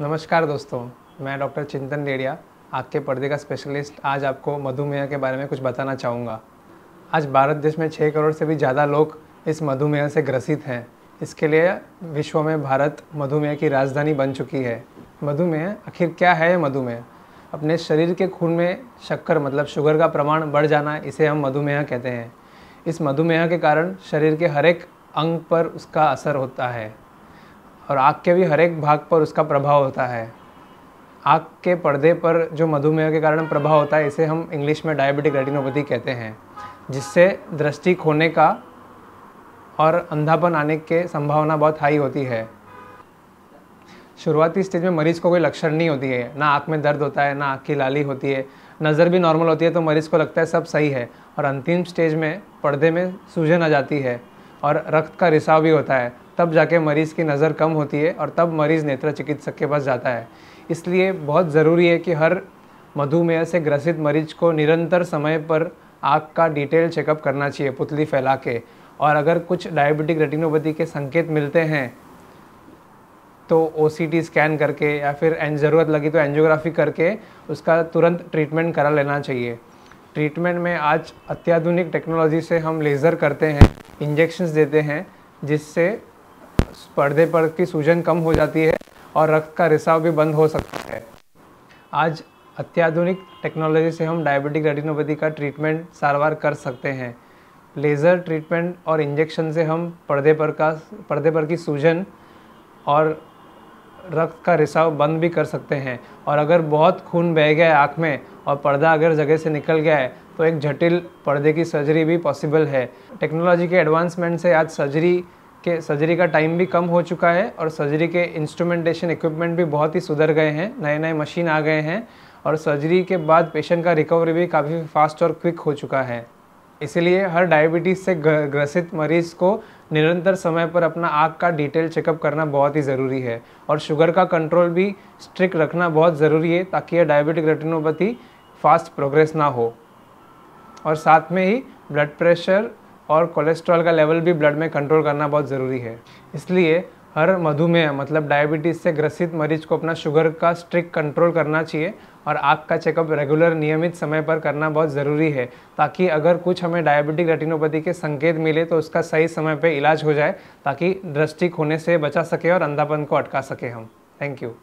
नमस्कार दोस्तों मैं डॉक्टर चिंतन डेड़िया आँख के पर्दे का स्पेशलिस्ट आज आपको मधुमेह के बारे में कुछ बताना चाहूँगा आज भारत देश में छः करोड़ से भी ज़्यादा लोग इस मधुमेह से ग्रसित हैं इसके लिए विश्व में भारत मधुमेह की राजधानी बन चुकी है मधुमेह आखिर क्या है मधुमेह अपने शरीर के खून में शक्कर मतलब शुगर का प्रमाण बढ़ जाना इसे हम मधुमेह कहते हैं इस मधुमेह के कारण शरीर के हर एक अंग पर उसका असर होता है और आँख के भी हर एक भाग पर उसका प्रभाव होता है आँख के पर्दे पर जो मधुमेह के कारण प्रभाव होता है इसे हम इंग्लिश में डायबिटिक रेटिनोपैथी कहते हैं जिससे दृष्टि खोने का और अंधापन आने के संभावना बहुत हाई होती है शुरुआती स्टेज में मरीज़ को कोई लक्षण नहीं होती है ना आँख में दर्द होता है ना आँख की लाली होती है नज़र भी नॉर्मल होती है तो मरीज़ को लगता है सब सही है और अंतिम स्टेज में पर्दे में सूजन आ जाती है और रक्त का रिसाव भी होता है तब जाके मरीज़ की नज़र कम होती है और तब मरीज़ नेत्र चिकित्सक के पास जाता है इसलिए बहुत ज़रूरी है कि हर मधुमेह से ग्रसित मरीज को निरंतर समय पर आँख का डिटेल चेकअप करना चाहिए पुतली फैला के और अगर कुछ डायबिटिक रेटिनोपैथी के संकेत मिलते हैं तो ओ स्कैन करके या फिर ज़रूरत लगी तो एंजियोग्राफी करके उसका तुरंत ट्रीटमेंट करा लेना चाहिए ट्रीटमेंट में आज अत्याधुनिक टेक्नोलॉजी से हम लेज़र करते हैं इंजेक्शन्स देते हैं जिससे पर्दे पर की सूजन कम हो जाती है और रक्त का रिसाव भी बंद हो सकता है आज अत्याधुनिक टेक्नोलॉजी से हम डायबिटिक रेटिनोपैथी का ट्रीटमेंट सारवार कर सकते हैं लेज़र ट्रीटमेंट और इंजेक्शन से हम पर्दे पर का पर्दे पर की सूजन और रक्त का रिसाव बंद भी कर सकते हैं और अगर बहुत खून बह गया है आँख में और पर्दा अगर जगह से निकल गया है तो एक जटिल पर्दे की सर्जरी भी पॉसिबल है टेक्नोलॉजी के एडवांसमेंट से आज सर्जरी कि सर्जरी का टाइम भी कम हो चुका है और सर्जरी के इंस्ट्रूमेंटेशन इक्विपमेंट भी बहुत ही सुधर गए हैं नए नए मशीन आ गए हैं और सर्जरी के बाद पेशेंट का रिकवरी भी काफ़ी फास्ट और क्विक हो चुका है इसलिए हर डायबिटीज़ से ग्रसित मरीज़ को निरंतर समय पर अपना आँख का डिटेल चेकअप करना बहुत ही ज़रूरी है और शुगर का कंट्रोल भी स्ट्रिक्ट रखना बहुत ज़रूरी है ताकि यह डायबिटिक रेटिनोपैथी फास्ट प्रोग्रेस ना हो और साथ में ही ब्लड प्रेशर और कोलेस्ट्रॉल का लेवल भी ब्लड में कंट्रोल करना बहुत ज़रूरी है इसलिए हर मधुमेह मतलब डायबिटीज़ से ग्रसित मरीज को अपना शुगर का स्ट्रिक्ट कंट्रोल करना चाहिए और आँख का चेकअप रेगुलर नियमित समय पर करना बहुत ज़रूरी है ताकि अगर कुछ हमें डायबिटिक रेटिनोपैथी के संकेत मिले तो उसका सही समय पर इलाज हो जाए ताकि दृष्टि खोने से बचा सके और अंधापन को अटका सके हम थैंक यू